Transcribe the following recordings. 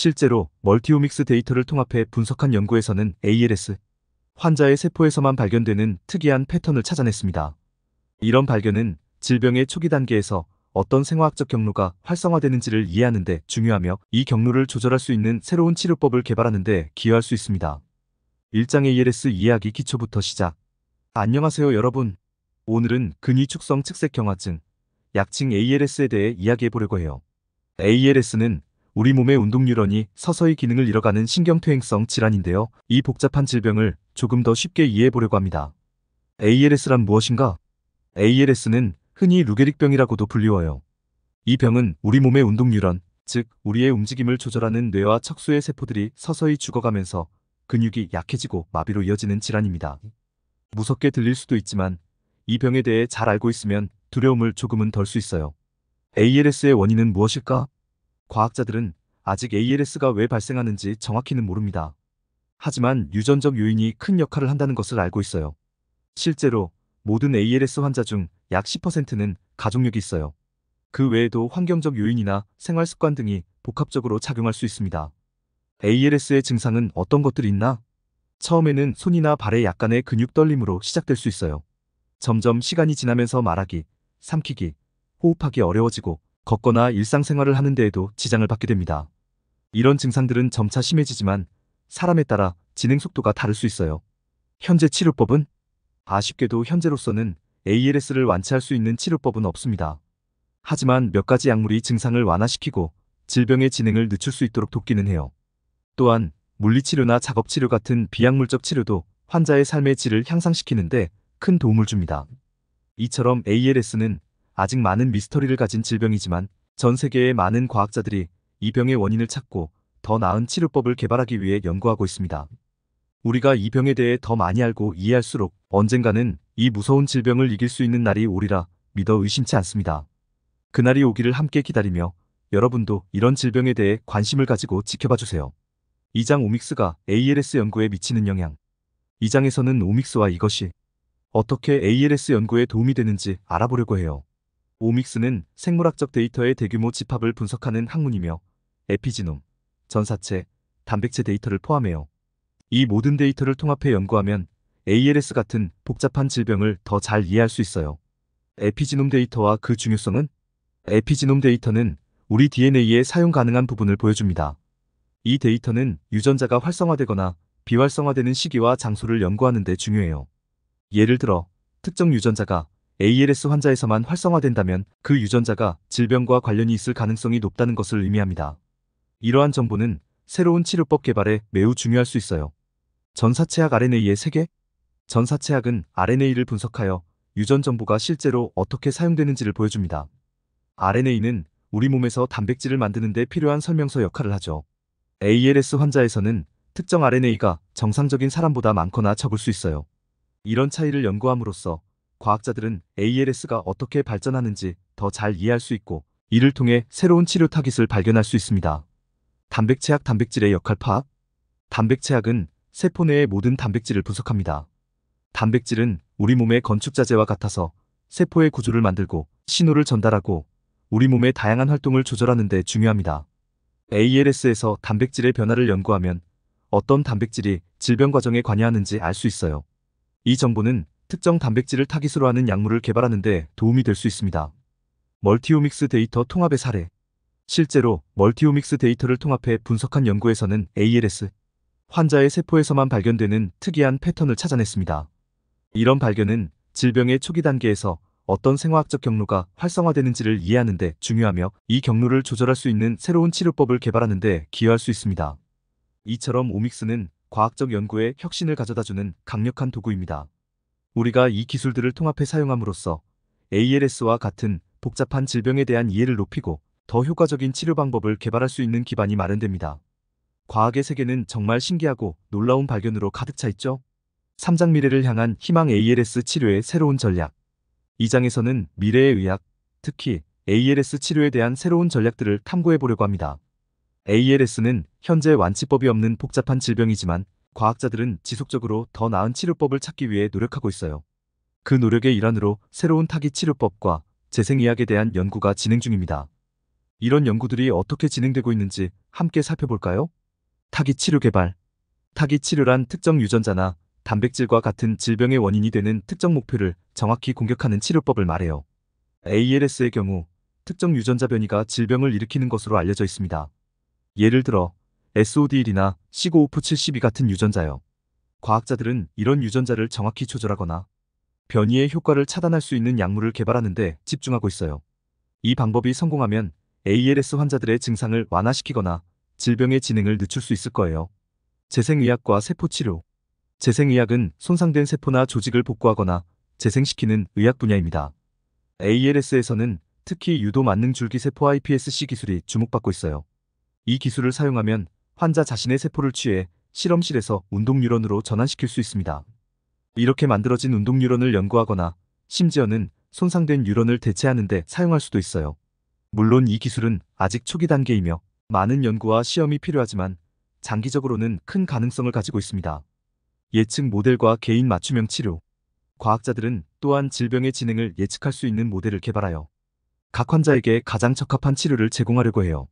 실제로 멀티오믹스 데이터를 통합해 분석한 연구에서는 ALS 환자의 세포에서만 발견되는 특이한 패턴을 찾아냈습니다. 이런 발견은 질병의 초기 단계에서 어떤 생화학적 경로가 활성화되는지를 이해하는 데 중요하며 이 경로를 조절할 수 있는 새로운 치료법을 개발하는 데 기여할 수 있습니다. 일장 ALS 이해하기 기초부터 시작 안녕하세요 여러분 오늘은 근위축성 측색경화증 약칭 ALS에 대해 이야기해보려고 해요. ALS는 우리 몸의 운동 유런이 서서히 기능을 잃어가는 신경퇴행성 질환인데요. 이 복잡한 질병을 조금 더 쉽게 이해해 보려고 합니다. ALS란 무엇인가? ALS는 흔히 루게릭병이라고도 불리워요. 이 병은 우리 몸의 운동 유런, 즉 우리의 움직임을 조절하는 뇌와 척수의 세포들이 서서히 죽어가면서 근육이 약해지고 마비로 이어지는 질환입니다. 무섭게 들릴 수도 있지만 이 병에 대해 잘 알고 있으면 두려움을 조금은 덜 수 있어요. ALS의 원인은 무엇일까? 과학자들은 아직 ALS가 왜 발생하는지 정확히는 모릅니다. 하지만 유전적 요인이 큰 역할을 한다는 것을 알고 있어요. 실제로 모든 ALS 환자 중 약 10%는 가족력이 있어요. 그 외에도 환경적 요인이나 생활 습관 등이 복합적으로 작용할 수 있습니다. ALS의 증상은 어떤 것들이 있나? 처음에는 손이나 발에 약간의 근육 떨림으로 시작될 수 있어요. 점점 시간이 지나면서 말하기, 삼키기, 호흡하기 어려워지고 걷거나 일상생활을 하는 데에도 지장을 받게 됩니다. 이런 증상들은 점차 심해지지만 사람에 따라 진행 속도가 다를 수 있어요. 현재 치료법은 아쉽게도 현재로서는 ALS를 완치할 수 있는 치료법은 없습니다. 하지만 몇 가지 약물이 증상을 완화시키고 질병의 진행을 늦출 수 있도록 돕기는 해요. 또한 물리치료나 작업치료 같은 비약물적 치료도 환자의 삶의 질을 향상시키는데 큰 도움을 줍니다. 이처럼 ALS는 아직 많은 미스터리를 가진 질병이지만 전 세계의 많은 과학자들이 이 병의 원인을 찾고 더 나은 치료법을 개발하기 위해 연구하고 있습니다. 우리가 이 병에 대해 더 많이 알고 이해할수록 언젠가는 이 무서운 질병을 이길 수 있는 날이 오리라 믿어 의심치 않습니다. 그날이 오기를 함께 기다리며 여러분도 이런 질병에 대해 관심을 가지고 지켜봐 주세요. 이장 오믹스가 ALS 연구에 미치는 영향 이장에서는 오믹스와 이것이 어떻게 ALS 연구에 도움이 되는지 알아보려고 해요. 오믹스는 생물학적 데이터의 대규모 집합을 분석하는 학문이며 에피지놈, 전사체, 단백체 데이터를 포함해요. 이 모든 데이터를 통합해 연구하면 ALS 같은 복잡한 질병을 더 잘 이해할 수 있어요. 에피지놈 데이터와 그 중요성은? 에피지놈 데이터는 우리 DNA에 사용 가능한 부분을 보여줍니다. 이 데이터는 유전자가 활성화되거나 비활성화되는 시기와 장소를 연구하는 데 중요해요. 예를 들어 특정 유전자가 ALS 환자에서만 활성화된다면 그 유전자가 질병과 관련이 있을 가능성이 높다는 것을 의미합니다. 이러한 정보는 새로운 치료법 개발에 매우 중요할 수 있어요. 전사체학 RNA의 세계? 전사체학은 RNA를 분석하여 유전 정보가 실제로 어떻게 사용되는지를 보여줍니다. RNA는 우리 몸에서 단백질을 만드는 데 필요한 설명서 역할을 하죠. ALS 환자에서는 특정 RNA가 정상적인 사람보다 많거나 적을 수 있어요. 이런 차이를 연구함으로써 과학자들은 ALS가 어떻게 발전하는지 더 잘 이해할 수 있고 이를 통해 새로운 치료 타깃을 발견할 수 있습니다. 단백체학 단백질의 역할 파악 단백체학은 세포 내의 모든 단백질을 분석합니다. 단백질은 우리 몸의 건축자재와 같아서 세포의 구조를 만들고 신호를 전달하고 우리 몸의 다양한 활동을 조절하는 데 중요합니다. ALS에서 단백질의 변화를 연구하면 어떤 단백질이 질병 과정에 관여하는지 알 수 있어요. 이 정보는 특정 단백질을 타깃으로 하는 약물을 개발하는데 도움이 될 수 있습니다. 멀티오믹스 데이터 통합의 사례 실제로 멀티오믹스 데이터를 통합해 분석한 연구에서는 ALS 환자의 세포에서만 발견되는 특이한 패턴을 찾아냈습니다. 이런 발견은 질병의 초기 단계에서 어떤 생화학적 경로가 활성화되는지를 이해하는 데 중요하며 이 경로를 조절할 수 있는 새로운 치료법을 개발하는 데 기여할 수 있습니다. 이처럼 오믹스는 과학적 연구에 혁신을 가져다주는 강력한 도구입니다. 우리가 이 기술들을 통합해 사용함으로써 ALS와 같은 복잡한 질병에 대한 이해를 높이고 더 효과적인 치료 방법을 개발할 수 있는 기반이 마련됩니다. 과학의 세계는 정말 신기하고 놀라운 발견으로 가득 차 있죠. 3장 미래를 향한 희망 ALS 치료의 새로운 전략 2장에서는 미래의 의학, 특히 ALS 치료에 대한 새로운 전략들을 탐구해 보려고 합니다. ALS는 현재 완치법이 없는 복잡한 질병이지만 과학자들은 지속적으로 더 나은 치료법을 찾기 위해 노력하고 있어요. 그 노력의 일환으로 새로운 타기 치료법과 재생의학에 대한 연구가 진행 중입니다. 이런 연구들이 어떻게 진행되고 있는지 함께 살펴볼까요? 타기 치료 개발 타기 치료란 특정 유전자나 단백질과 같은 질병의 원인이 되는 특정 목표를 정확히 공격하는 치료법을 말해요. ALS의 경우 특정 유전자 변이가 질병을 일으키는 것으로 알려져 있습니다. 예를 들어 SOD1이나 c 5오프7 2 같은 유전자요. 과학자들은 이런 유전자를 정확히 조절하거나 변이의 효과를 차단할 수 있는 약물을 개발하는데 집중하고 있어요. 이 방법이 성공하면 ALS 환자들의 증상을 완화시키거나 질병의 진행을 늦출 수 있을 거예요. 재생의학과 세포치료 재생의학은 손상된 세포나 조직을 복구하거나 재생시키는 의학 분야입니다. ALS에서는 특히 유도 만능 줄기세포 iPSC 기술이 주목받고 있어요. 이 기술을 사용하면 환자 자신의 세포를 취해 실험실에서 운동 뉴런으로 전환시킬 수 있습니다. 이렇게 만들어진 운동 뉴런을 연구하거나 심지어는 손상된 뉴런을 대체하는 데 사용할 수도 있어요. 물론 이 기술은 아직 초기 단계이며 많은 연구와 시험이 필요하지만 장기적으로는 큰 가능성을 가지고 있습니다. 예측 모델과 개인 맞춤형 치료 과학자들은 또한 질병의 진행을 예측할 수 있는 모델을 개발하여 각 환자에게 가장 적합한 치료를 제공하려고 해요.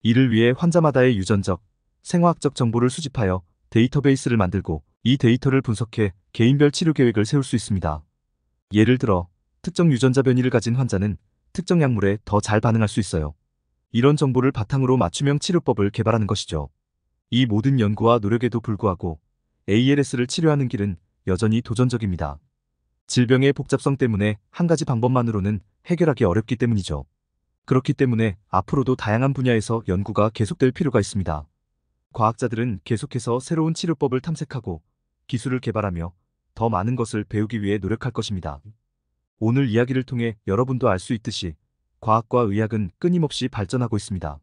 이를 위해 환자마다의 유전적, 생화학적 정보를 수집하여 데이터베이스를 만들고 이 데이터를 분석해 개인별 치료 계획을 세울 수 있습니다. 예를 들어 특정 유전자 변이를 가진 환자는 특정 약물에 더 잘 반응할 수 있어요. 이런 정보를 바탕으로 맞춤형 치료법을 개발하는 것이죠. 이 모든 연구와 노력에도 불구하고 ALS를 치료하는 길은 여전히 도전적입니다. 질병의 복잡성 때문에 한 가지 방법만으로는 해결하기 어렵기 때문이죠. 그렇기 때문에 앞으로도 다양한 분야에서 연구가 계속될 필요가 있습니다. 과학자들은 계속해서 새로운 치료법을 탐색하고 기술을 개발하며 더 많은 것을 배우기 위해 노력할 것입니다. 오늘 이야기를 통해 여러분도 알 수 있듯이 과학과 의학은 끊임없이 발전하고 있습니다.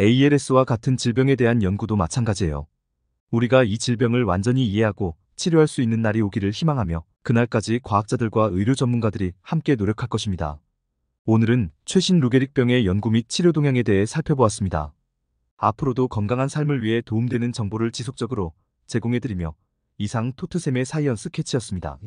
ALS와 같은 질병에 대한 연구도 마찬가지예요. 우리가 이 질병을 완전히 이해하고 치료할 수 있는 날이 오기를 희망하며 그날까지 과학자들과 의료 전문가들이 함께 노력할 것입니다. 오늘은 최신 루게릭병의 연구 및 치료 동향에 대해 살펴보았습니다. 앞으로도 건강한 삶을 위해 도움되는 정보를 지속적으로 제공해드리며 이상 토트쌤의 사이언스 캐치였습니다.